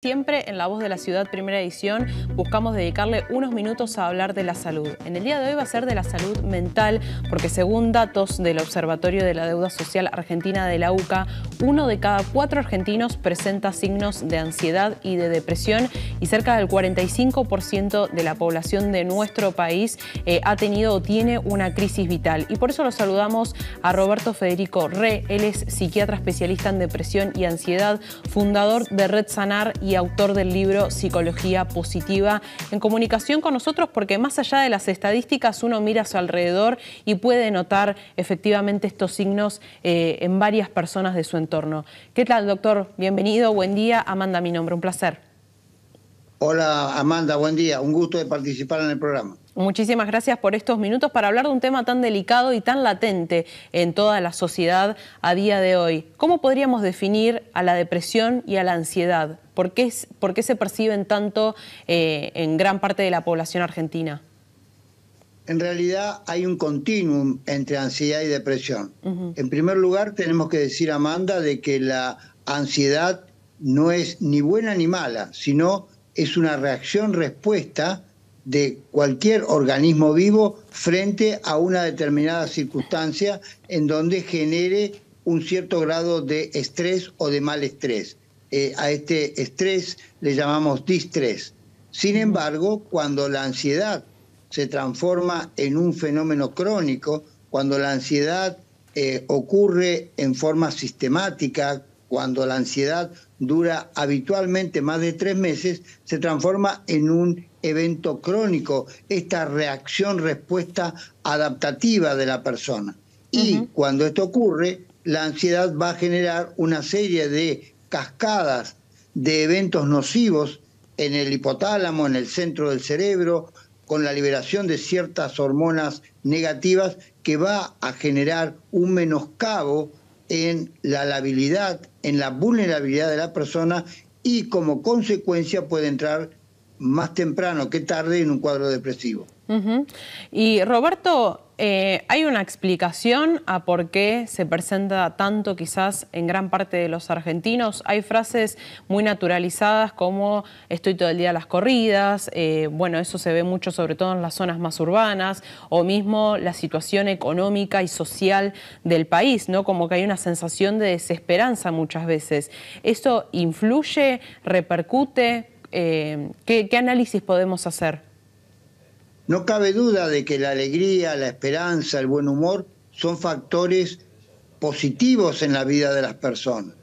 Siempre en La Voz de la Ciudad Primera Edición buscamos dedicarle unos minutos a hablar de la salud. En el día de hoy va a ser de la salud mental, porque según datos del Observatorio de la Deuda Social Argentina de la UCA, uno de cada cuatro argentinos presenta signos de ansiedad y de depresión y cerca del 45% de la población de nuestro país eh, ha tenido o tiene una crisis vital. Y por eso lo saludamos a Roberto Federico Re, él es psiquiatra especialista en depresión y ansiedad, fundador de Red Sanar y autor del libro Psicología Positiva, en comunicación con nosotros porque más allá de las estadísticas uno mira a su alrededor y puede notar efectivamente estos signos eh, en varias personas de su entorno. ¿Qué tal, doctor? Bienvenido, buen día. Amanda, mi nombre, un placer. Hola, Amanda, buen día. Un gusto de participar en el programa. Muchísimas gracias por estos minutos para hablar de un tema tan delicado y tan latente en toda la sociedad a día de hoy. ¿Cómo podríamos definir a la depresión y a la ansiedad? ¿Por qué, se perciben tanto eh, en gran parte de la población argentina? En realidad hay un continuum entre ansiedad y depresión. En primer lugar, tenemos que decir, Amanda, de que la ansiedad no es ni buena ni mala, sino es una reacción-respuesta de cualquier organismo vivo frente a una determinada circunstancia en donde genere un cierto grado de estrés o de mal estrés. Eh, a este estrés le llamamos distrés. Sin embargo, cuando la ansiedad se transforma en un fenómeno crónico, cuando la ansiedad eh, ocurre en forma sistemática, cuando la ansiedad dura habitualmente más de tres meses, se transforma en un evento crónico, esta reacción-respuesta adaptativa de la persona. Y cuando esto ocurre, la ansiedad va a generar una serie de cascadas de eventos nocivos en el hipotálamo, en el centro del cerebro, con la liberación de ciertas hormonas negativas que va a generar un menoscabo en la labilidad, en la vulnerabilidad de la persona y como consecuencia puede entrar más temprano que tarde en un cuadro depresivo. Y Roberto, eh, ¿hay una explicación a por qué se presenta tanto quizás en gran parte de los argentinos? Hay frases muy naturalizadas como estoy todo el día a las corridas, eh, bueno, eso se ve mucho sobre todo en las zonas más urbanas, o mismo la situación económica y social del país, ¿no? Como que hay una sensación de desesperanza muchas veces. ¿Eso influye, repercute? Eh, ¿qué, análisis podemos hacer? No cabe duda de que la alegría, la esperanza, el buen humor son factores positivos en la vida de las personas.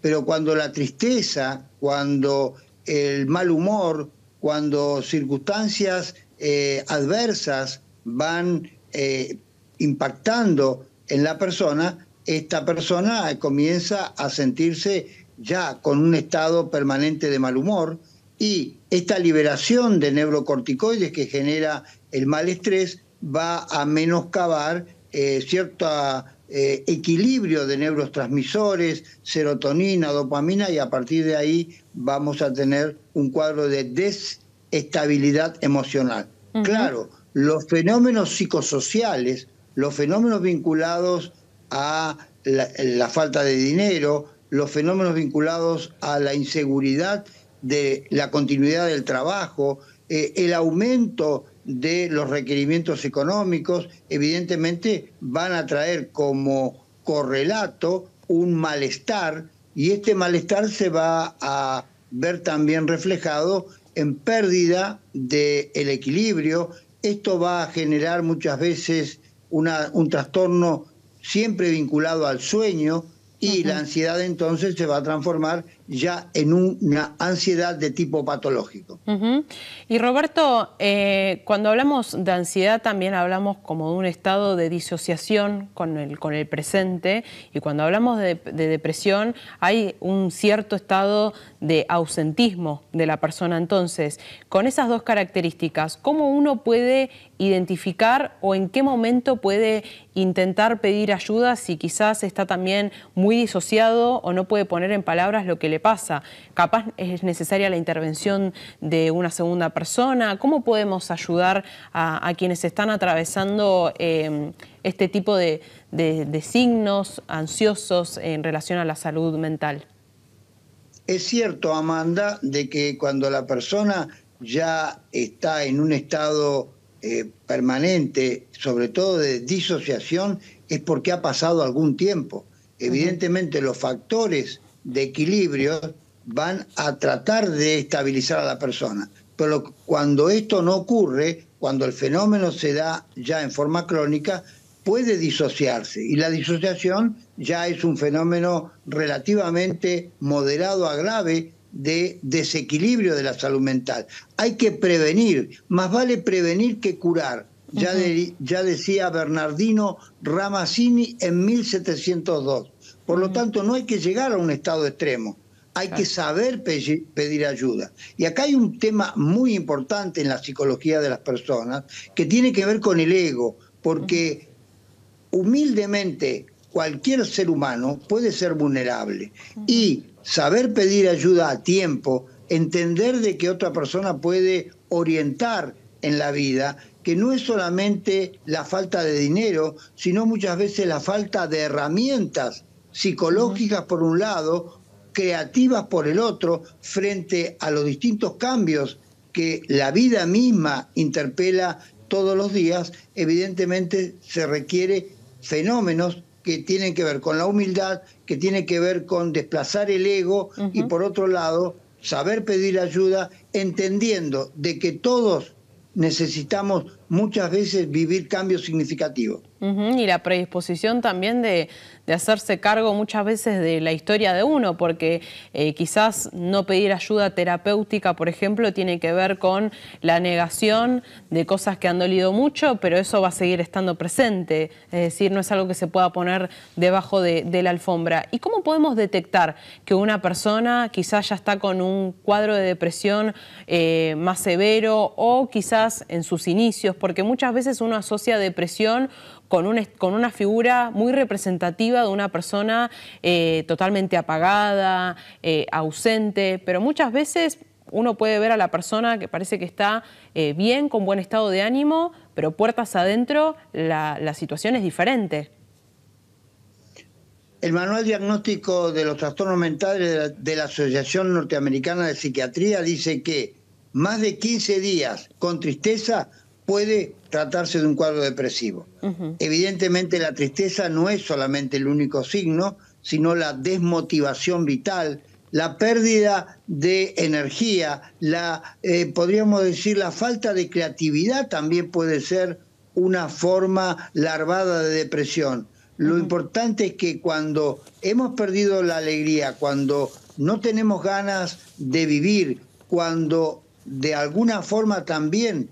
Pero cuando la tristeza, cuando el mal humor, cuando circunstancias eh, adversas van eh, impactando en la persona, esta persona comienza a sentirse ya con un estado permanente de mal humor, y esta liberación de neurocorticoides que genera el mal estrés va a menoscabar eh, cierto eh, equilibrio de neurotransmisores, serotonina, dopamina, y a partir de ahí vamos a tener un cuadro de desestabilidad emocional. Claro, los fenómenos psicosociales, los fenómenos vinculados a la falta de dinero, los fenómenos vinculados a la inseguridad de la continuidad del trabajo, eh, el aumento de los requerimientos económicos, evidentemente van a traer como correlato un malestar y este malestar se va a ver también reflejado en pérdida del el equilibrio. Esto va a generar muchas veces un trastorno siempre vinculado al sueño y la ansiedad entonces se va a transformar ya en una ansiedad de tipo patológico. Y Roberto, eh, cuando hablamos de ansiedad también hablamos como de un estado de disociación con el, con el presente y cuando hablamos de depresión hay un cierto estado de ausentismo de la persona. Entonces, con esas dos características, ¿cómo uno puede identificar o en qué momento puede intentar pedir ayuda si quizás está también muy disociado o no puede poner en palabras lo que le pasa. Capaz es necesaria la intervención de una segunda persona. ¿Cómo podemos ayudar a, quienes están atravesando em, este tipo de, signos ansiosos en relación a la salud mental? Es cierto, Amanda, de que cuando la persona ya está en un estado eh, permanente, sobre todo de disociación, es porque ha pasado algún tiempo. Evidentemente los factores de equilibrio van a tratar de estabilizar a la persona. Pero cuando esto no ocurre, cuando el fenómeno se da ya en forma crónica, puede disociarse. Y la disociación ya es un fenómeno relativamente moderado a grave de desequilibrio de la salud mental. Hay que prevenir, más vale prevenir que curar. Ya, ya decía Bernardino Ramazzini en 1702. Por lo tanto, no hay que llegar a un estado extremo, hay que saber pedir ayuda. Y acá hay un tema muy importante en la psicología de las personas que tiene que ver con el ego, porque humildemente cualquier ser humano puede ser vulnerable y saber pedir ayuda a tiempo, entender de que otra persona puede orientar en la vida, que no es solamente la falta de dinero, sino muchas veces la falta de herramientas psicológicas por un lado, creativas por el otro, frente a los distintos cambios que la vida misma interpela todos los días, evidentemente se requiere fenómenos que tienen que ver con la humildad, que tienen que ver con desplazar el ego y por otro lado, saber pedir ayuda, entendiendo de que todos necesitamos muchas veces vivir cambios significativos. Y la predisposición también de, hacerse cargo muchas veces de la historia de uno, porque eh, quizás no pedir ayuda terapéutica, por ejemplo, tiene que ver con la negación de cosas que han dolido mucho, pero eso va a seguir estando presente, es decir, no es algo que se pueda poner debajo de, la alfombra. ¿Y cómo podemos detectar que una persona quizás ya está con un cuadro de depresión eh, más severo o quizás en sus inicios, porque muchas veces uno asocia depresión con, una figura muy representativa de una persona eh, totalmente apagada, eh, ausente, pero muchas veces uno puede ver a la persona que parece que está eh, bien, con buen estado de ánimo, pero puertas adentro la, situación es diferente. El manual diagnóstico de los trastornos mentales de la, Asociación Norteamericana de Psiquiatría dice que más de 15 días con tristeza puede tratarse de un cuadro depresivo. Evidentemente la tristeza no es solamente el único signo, sino la desmotivación vital, la pérdida de energía, la, eh, podríamos decir la falta de creatividad también puede ser una forma larvada de depresión. Lo importante es que cuando hemos perdido la alegría, cuando no tenemos ganas de vivir, cuando de alguna forma también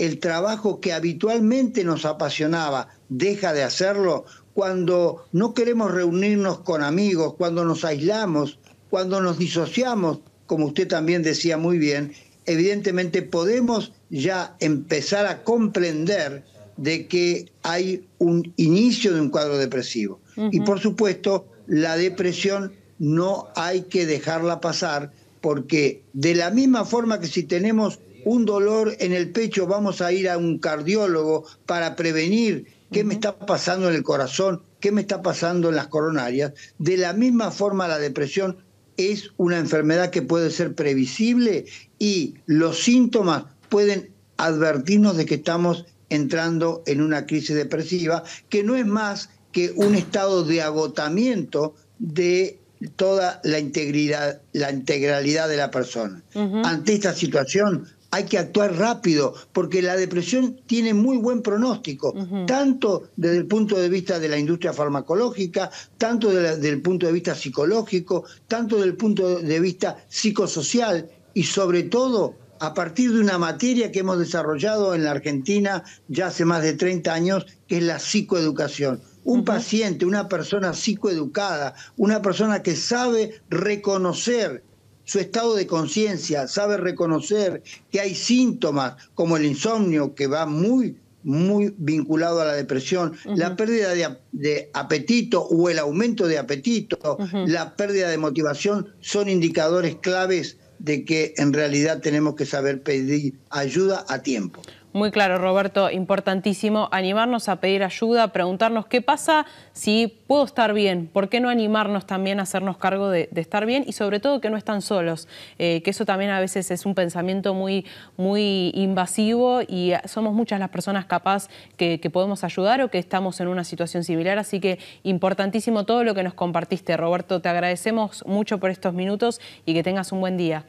el trabajo que habitualmente nos apasionaba deja de hacerlo, cuando no queremos reunirnos con amigos, cuando nos aislamos, cuando nos disociamos, como usted también decía muy bien, evidentemente podemos ya empezar a comprender de que hay un inicio de un cuadro depresivo. Y por supuesto, la depresión no hay que dejarla pasar porque de la misma forma que si tenemos un dolor en el pecho, vamos a ir a un cardiólogo para prevenir qué me está pasando en el corazón, qué me está pasando en las coronarias. De la misma forma la depresión es una enfermedad que puede ser previsible y los síntomas pueden advertirnos de que estamos entrando en una crisis depresiva, que no es más que un estado de agotamiento de toda la integridad, la integralidad de la persona. Ante esta situación, hay que actuar rápido, porque la depresión tiene muy buen pronóstico, tanto desde el punto de vista de la industria farmacológica, tanto desde el punto de vista psicológico, tanto desde el punto de vista psicosocial y sobre todo a partir de una materia que hemos desarrollado en la Argentina ya hace más de 30 años, que es la psicoeducación. Un paciente, una persona psicoeducada, una persona que sabe reconocer su estado de conciencia, sabe reconocer que hay síntomas como el insomnio, que va muy, muy vinculado a la depresión, la pérdida de, apetito o el aumento de apetito, la pérdida de motivación, son indicadores claves de que en realidad tenemos que saber pedir ayuda a tiempo. Muy claro, Roberto, importantísimo animarnos a pedir ayuda, preguntarnos qué pasa si puedo estar bien, por qué no animarnos también a hacernos cargo de, estar bien y sobre todo que no están solos, eh, que eso también a veces es un pensamiento muy, muy invasivo y somos muchas las personas capaces que, podemos ayudar o que estamos en una situación similar, así que importantísimo todo lo que nos compartiste, Roberto, te agradecemos mucho por estos minutos y que tengas un buen día.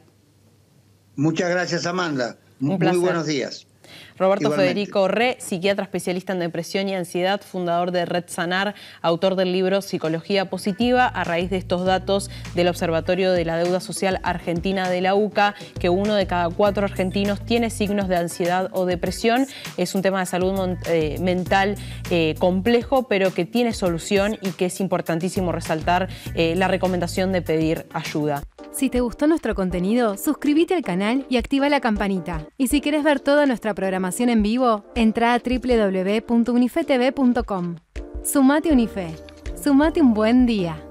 Muchas gracias, Amanda. muy buenos días. Roberto Federico Re, psiquiatra especialista en depresión y ansiedad, fundador de Red Sanar, autor del libro Psicología Positiva, a raíz de estos datos del Observatorio de la Deuda Social Argentina de la UCA, que uno de cada cuatro argentinos tiene signos de ansiedad o depresión. Es un tema de salud eh, mental eh, complejo, pero que tiene solución y que es importantísimo resaltar eh, la recomendación de pedir ayuda. Si te gustó nuestro contenido, suscríbete al canal y activa la campanita. Y si quieres ver toda nuestra programación en vivo, entra a www.unifetv.com. Sumate Unife. Sumate un buen día.